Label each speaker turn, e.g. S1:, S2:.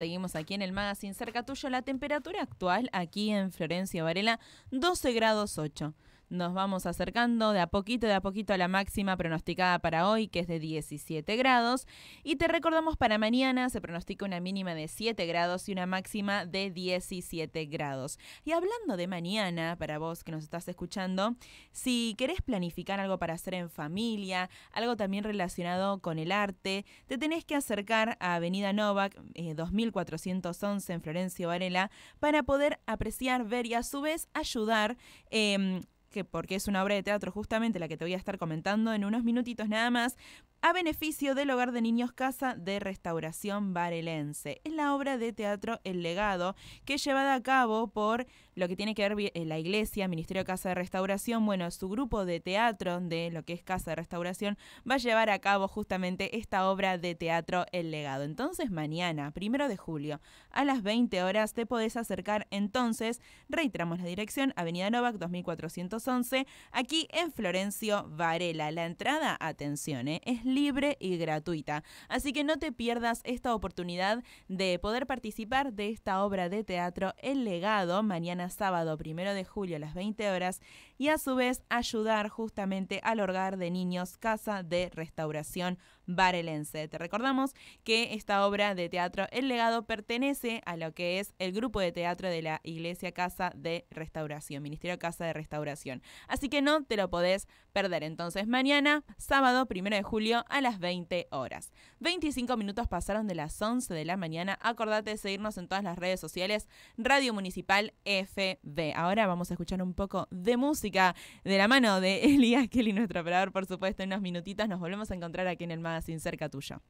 S1: Seguimos aquí en el magazine cerca tuyo. La temperatura actual aquí en Florencia Varela, 12 grados 8. Nos vamos acercando de a poquito, de a poquito a la máxima pronosticada para hoy, que es de 17 grados. Y te recordamos para mañana se pronostica una mínima de 7 grados y una máxima de 17 grados. Y hablando de mañana, para vos que nos estás escuchando, si querés planificar algo para hacer en familia, algo también relacionado con el arte, te tenés que acercar a Avenida Novak 2411 eh, en Florencio Varela para poder apreciar, ver y a su vez ayudar. Em, que porque es una obra de teatro justamente la que te voy a estar comentando en unos minutitos nada más, a beneficio del Hogar de Niños Casa de Restauración Varelense Es la obra de teatro El Legado, que es llevada a cabo por lo que tiene que ver eh, la Iglesia, Ministerio de Casa de Restauración. Bueno, su grupo de teatro de lo que es Casa de Restauración va a llevar a cabo justamente esta obra de teatro El Legado. Entonces, mañana, primero de julio, a las 20 horas, te podés acercar. Entonces, reiteramos la dirección, Avenida Novak 2411, aquí en Florencio Varela. La entrada, atención, eh, es es libre y gratuita. Así que no te pierdas esta oportunidad de poder participar de esta obra de teatro El Legado mañana sábado primero de julio a las 20 horas y a su vez ayudar justamente al hogar de niños Casa de Restauración Barelense. Te recordamos que esta obra de teatro El Legado pertenece a lo que es el grupo de teatro de la Iglesia Casa de Restauración, Ministerio Casa de Restauración. Así que no te lo podés perder. Entonces mañana sábado primero de julio a las 20 horas. 25 minutos pasaron de las 11 de la mañana. Acordate de seguirnos en todas las redes sociales. Radio Municipal FB. Ahora vamos a escuchar un poco de música de la mano de Elías Kelly, nuestro operador, por supuesto, en unos minutitos. Nos volvemos a encontrar aquí en el Magazine Cerca Tuyo.